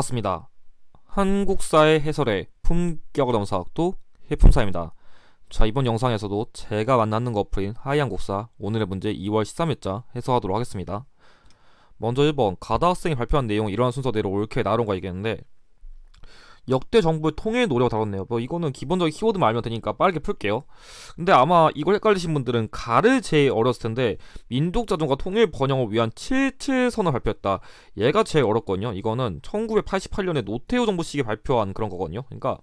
반갑습니다. 한국사의 해설의 품격 넘사학도 해품사입니다. 자 이번 영상에서도 제가 만나는 어플인 하이한국사 오늘의 문제 2월 13일자 해설하도록 하겠습니다. 먼저 1번 가다 학생이 발표한 내용 이러한 순서대로 옳게 나온 가얘기는데 역대 정부의 통일 노력 다뤘네요. 뭐 이거는 기본적인 키워드만 알면 되니까 빠르게 풀게요. 근데 아마 이걸 헷갈리신 분들은 가를 제일 어렸을 텐데 민족 자존과 통일 번영을 위한 77선을 발표했다. 얘가 제일 어렵거든요. 이거는 1988년에 노태우 정부 시기에 발표한 그런 거거든요. 그러니까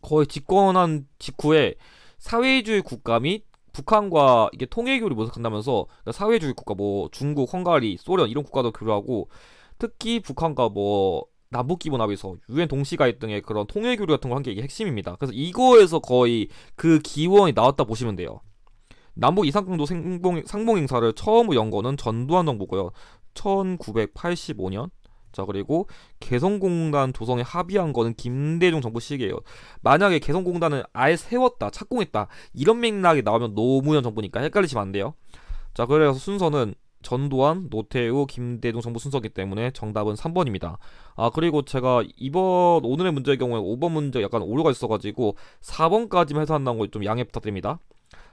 거의 집권한 직후에 사회주의 국가 및 북한과 이게 통일 교류 를 모색한다면서 그러니까 사회주의 국가 뭐 중국, 헝가리, 소련 이런 국가도 교류하고 특히 북한과 뭐 남북기본합의서, 유엔 동시가입 등의 그런 통일 교류 같은 거한게 핵심입니다. 그래서 이거에서 거의 그 기원이 나왔다 보시면 돼요. 남북 이상공도 상봉, 상봉 행사를 처음으로 연 거는 전두환 정부고요. 1985년 자 그리고 개성공단 조성에 합의한 거는 김대중 정부 시기예요. 만약에 개성공단을 아예 세웠다, 착공했다 이런 맥락이 나오면 노무현 정부니까 헷갈리시면 안 돼요. 자 그래서 순서는 전두환, 노태우, 김대중 정부 순서기 때문에 정답은 3번입니다. 아 그리고 제가 이번 오늘의 문제의 경우에 5번 문제 약간 오류가 있어가지고 4번까지만 해서 한다는 걸좀 양해 부탁드립니다.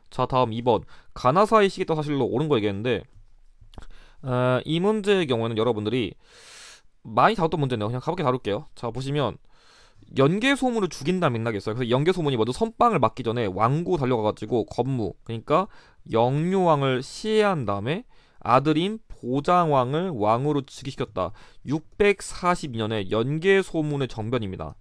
자 다음 2번 가나사의 시기 또 사실로 옳은 거 얘기했는데 어, 이 문제의 경우에는 여러분들이 많이 다뤘던 문제네요. 그냥 가볍게 다룰게요. 자 보시면 연개소문을 죽인다 맥락이 있어요. 그래서 연개소문이 먼저 선빵을 맞기 전에 왕고 달려가가지고 건무 그러니까 영유왕을 시해한 다음에 아들인 보장왕을 왕으로 즉위시켰다. 642년에 연개소문의 정변입니다.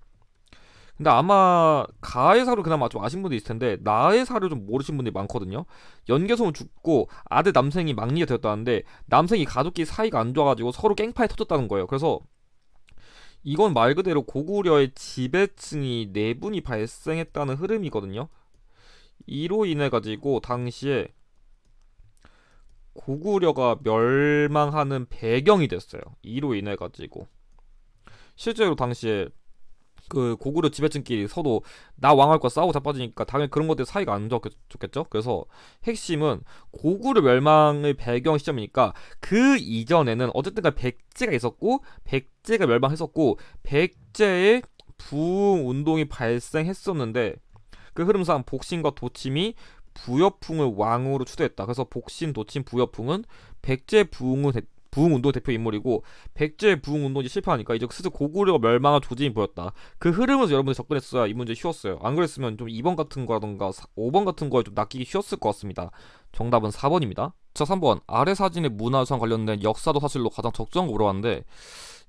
근데 아마 가의 사료 그나마 좀 아신 분도 있을 텐데 나의 사료 좀 모르신 분들이 많거든요. 연개소문 죽고 아들 남생이 막리가 되었다는데 남생이 가족끼리 사이가 안 좋아가지고 서로 깽판에 터졌다는 거예요. 그래서 이건 말 그대로 고구려의 지배층이 네분이 발생했다는 흐름이거든요. 이로 인해 가지고 당시에 고구려가 멸망하는 배경이 됐어요. 이로 인해 가지고 실제로 당시에 그 고구려 지배층끼리 서도나 왕할 거 싸우고 자빠지니까 당연히 그런 것들 사이가 안 좋겠죠. 그래서 핵심은 고구려 멸망의 배경 시점이니까 그 이전에는 어쨌든간 백제가 있었고 백제가 멸망했었고 백제의 부흥 운동이 발생했었는데 그 흐름상 복신과 도침이 부여풍을 왕으로 추대했다 그래서 복신, 도친, 부여풍은 백제 부흥 운동 대표 인물이고 백제 부흥 운동이 실패하니까 이제 스스로 고구려가 멸망한 조짐이 보였다. 그 흐름에서 여러분들 접근했어야 이 문제 쉬웠어요. 안 그랬으면 좀 2번 같은 거라던가 5번 같은 거에 좀 낚이기 쉬웠을 것 같습니다. 정답은 4번입니다. 자 3번 아래 사진의 문화유산 관련된 역사도 사실로 가장 적정한 거 물어봤는데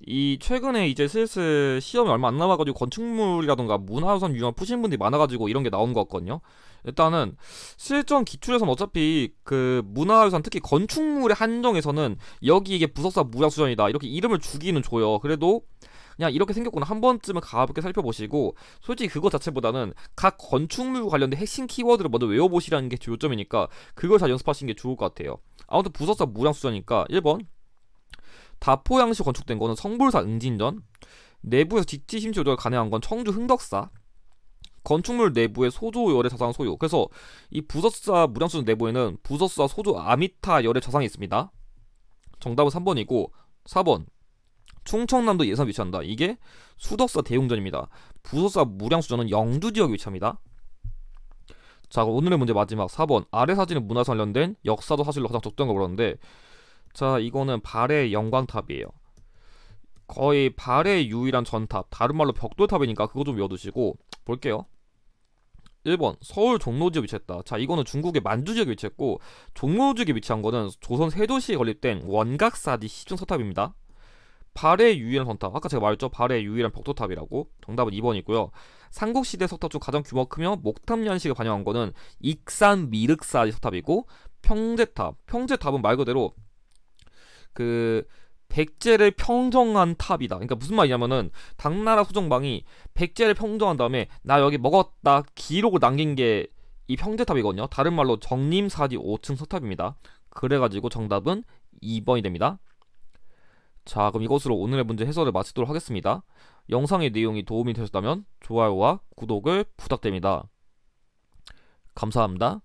이 최근에 이제 슬슬 시험이 얼마 안 남아가지고 건축물이라던가 문화유산 유형 푸신 분들이 많아가지고 이런 게 나온 것 같거든요. 일단은 실전 기출에서는 어차피 그 문화유산 특히 건축물의 한정에서는 여기 이게 부석사 무약수전이다 이렇게 이름을 주기는 줘요. 그래도 그냥 이렇게 생겼구나 한 번쯤은 가볍게 살펴보시고 솔직히 그거 자체보다는 각 건축물 관련된 핵심 키워드를 먼저 외워보시라는 게 요점이니까 그걸 잘 연습하시는 게 좋을 것 같아요. 아무튼 부석사 무량수전이니까 1번 다포양시 건축된 거는 성불사 응진전, 내부에서 지치심 조절 가능한 건 청주 흥덕사, 건축물 내부의 소조 열의 자상 소유. 그래서 이 부서사 무량수는 내부에는 부서사 소조 아미타 열의 자상이 있습니다. 정답은 3번이고 4번 충청남도 예산 위치한다. 이게 수덕사 대웅전입니다. 부서사 무량수전은 영주 지역에 위치합니다. 자 오늘의 문제 마지막 4번 아래 사진은 문화 관련된 역사도 사실로 가장 적당한 거 그러는데 자 이거는 발의 영광탑이에요 거의 발의 유일한 전탑 다른 말로 벽돌탑이니까 그거 좀 외워두시고 볼게요 1번 서울 종로지역 위치했다 자 이거는 중국의 만주지역에 위치했고 종로지역에 위치한 거는 조선 세조시에 건립된 원각사디 시중 서탑입니다 발의 유일한 선탑 아까 제가 말했죠 발의 유일한 벽돌탑이라고 정답은 2번이고요 삼국시대 석탑 중 가장 규모가 크며 목탑 연식을 반영한 거는 익산 미륵사지 석탑이고 평제탑 평제탑은 말 그대로 그 백제를 평정한 탑이다. 그러니까 무슨 말이냐면은 당나라 소정방이 백제를 평정한 다음에 나 여기 먹었다 기록을 남긴 게 이 평제탑이거든요. 다른 말로 정림사지 5층 서탑입니다 그래가지고 정답은 2번이 됩니다. 자 그럼 이것으로 오늘의 문제 해설을 마치도록 하겠습니다. 영상의 내용이 도움이 되셨다면 좋아요와 구독을 부탁드립니다. 감사합니다.